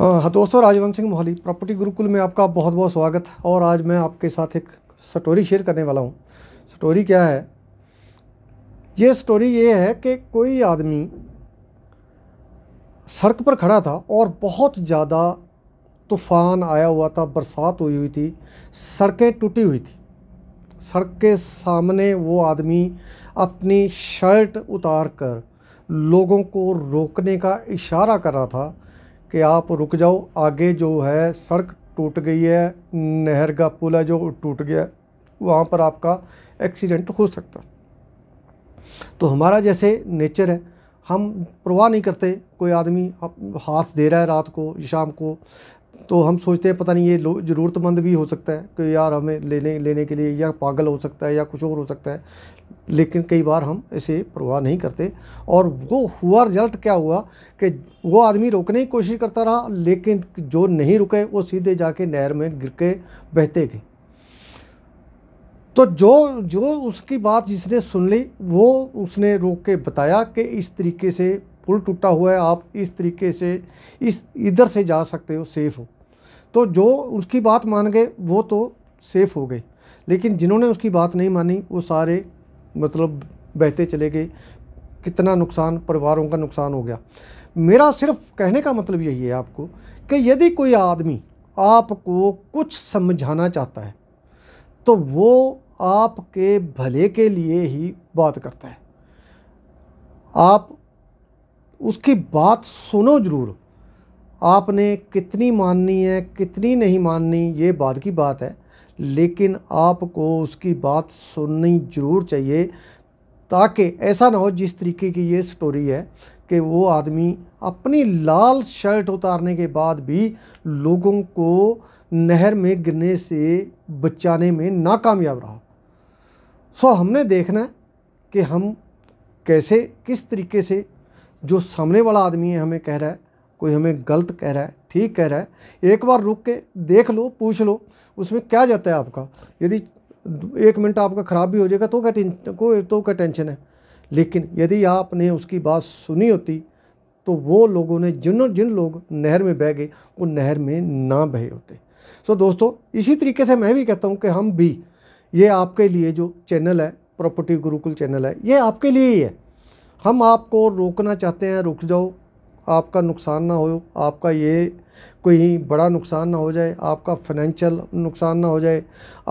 दोस्तों राजवंत सिंह मोहाली प्रॉपर्टी गुरुकुल में आपका बहुत बहुत स्वागत और आज मैं आपके साथ एक स्टोरी शेयर करने वाला हूँ स्टोरी क्या है ये स्टोरी ये है कि कोई आदमी सड़क पर खड़ा था और बहुत ज़्यादा तूफ़ान आया हुआ था बरसात हुई हुई थी सड़कें टूटी हुई थी सड़क के सामने वो आदमी अपनी शर्ट उतार कर लोगों को रोकने का इशारा कर रहा था कि आप रुक जाओ आगे जो है सड़क टूट गई है नहर का पुल है जो टूट गया वहाँ पर आपका एक्सीडेंट हो सकता तो हमारा जैसे नेचर है हम परवाह नहीं करते कोई आदमी हाथ दे रहा है रात को शाम को तो हम सोचते हैं पता नहीं ये ज़रूरतमंद भी हो सकता है कि यार हमें लेने लेने के लिए या पागल हो सकता है या कुछ और हो सकता है लेकिन कई बार हम इसे परवाह नहीं करते और वो हुआ रिजल्ट क्या हुआ कि वो आदमी रोकने की कोशिश करता रहा लेकिन जो नहीं रुके वो सीधे जाके नहर में गिर के बहते गए तो जो जो उसकी बात जिसने सुन ली वो उसने रोक के बताया कि इस तरीके से पुल टूटा हुआ है आप इस तरीके से इस इधर से जा सकते हो सेफ़ हो तो जो उसकी बात मान गए वो तो सेफ़ हो गए लेकिन जिन्होंने उसकी बात नहीं मानी वो सारे मतलब बहते चले गए कितना नुकसान परिवारों का नुकसान हो गया मेरा सिर्फ कहने का मतलब यही है आपको कि यदि कोई आदमी आपको कुछ समझाना चाहता है तो वो आपके भले के लिए ही बात करता है आप उसकी बात सुनो ज़रूर आपने कितनी माननी है कितनी नहीं माननी ये बाद की बात है लेकिन आपको उसकी बात सुननी ज़रूर चाहिए ताकि ऐसा ना हो जिस तरीके की ये स्टोरी है कि वो आदमी अपनी लाल शर्ट उतारने के बाद भी लोगों को नहर में गिरने से बचाने में नाकामयाब रहा सो हमने देखना है कि हम कैसे किस तरीके से जो सामने वाला आदमी है हमें कह रहा है कोई हमें गलत कह रहा है ठीक कह रहा है एक बार रुक के देख लो पूछ लो उसमें क्या जाता है आपका यदि एक मिनट आपका ख़राब भी हो जाएगा तो क्या को तो क्या टेंशन है लेकिन यदि आपने उसकी बात सुनी होती तो वो लोगों ने जिन जिन लोग नहर में बह गए वो नहर में ना बहे होते सो दोस्तों इसी तरीके से मैं भी कहता हूँ कि हम भी ये आपके लिए जो चैनल है प्रॉपर्टी गुरुकुल चैनल है ये आपके लिए ही है हम आपको रोकना चाहते हैं रुक जाओ आपका नुकसान ना हो आपका ये कोई बड़ा नुकसान ना हो जाए आपका फाइनेंशियल नुकसान ना हो जाए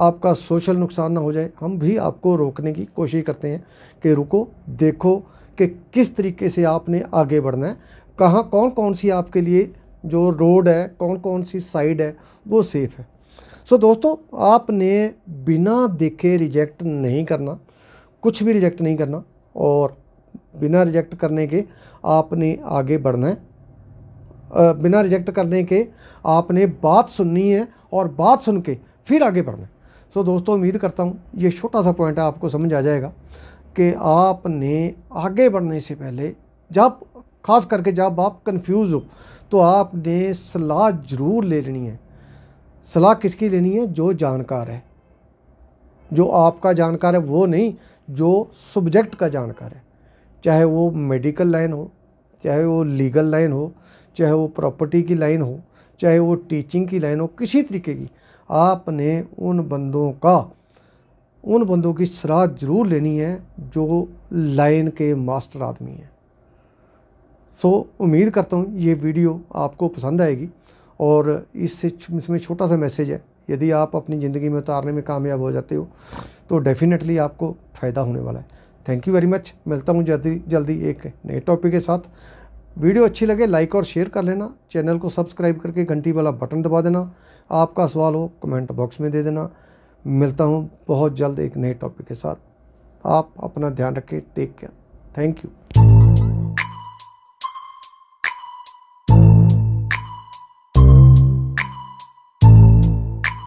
आपका सोशल नुकसान ना हो जाए हम भी आपको रोकने की कोशिश करते हैं कि रुको देखो कि किस तरीके से आपने आगे बढ़ना है कहाँ कौन कौन सी आपके लिए जो रोड है कौन कौन सी साइड है वो सेफ़ है सो so, दोस्तों आपने बिना देखे रिजेक्ट नहीं करना कुछ भी रिजेक्ट नहीं करना और बिना रिजेक्ट करने के आपने आगे बढ़ना है बिना रिजेक्ट करने के आपने बात सुननी है और बात सुन के फिर आगे बढ़ना है सो दोस्तों उम्मीद करता हूँ ये छोटा सा पॉइंट आपको समझ आ जाएगा कि आपने आगे बढ़ने से पहले जब ख़ास करके जब आप कंफ्यूज हो तो आपने सलाह ज़रूर ले लेनी है सलाह किसकी लेनी है जो जानकार है जो आपका जानकार है वो नहीं जो सब्जेक्ट का जानकार है चाहे वो मेडिकल लाइन हो चाहे वो लीगल लाइन हो चाहे वो प्रॉपर्टी की लाइन हो चाहे वो टीचिंग की लाइन हो किसी तरीके की आपने उन बंदों का उन बंदों की सलाह ज़रूर लेनी है जो लाइन के मास्टर आदमी हैं सो so, उम्मीद करता हूँ ये वीडियो आपको पसंद आएगी और इससे इसमें छोटा सा मैसेज है यदि आप अपनी ज़िंदगी में उतारने में कामयाब हो जाते हो तो डेफ़िनेटली आपको फ़ायदा होने वाला है थैंक यू वेरी मच मिलता हूँ जल्दी जल्दी एक नए टॉपिक के साथ वीडियो अच्छी लगे लाइक और शेयर कर लेना चैनल को सब्सक्राइब करके घंटी वाला बटन दबा देना आपका सवाल हो कमेंट बॉक्स में दे देना मिलता हूँ बहुत जल्द एक नए टॉपिक के साथ आप अपना ध्यान रखें टेक केयर थैंक यू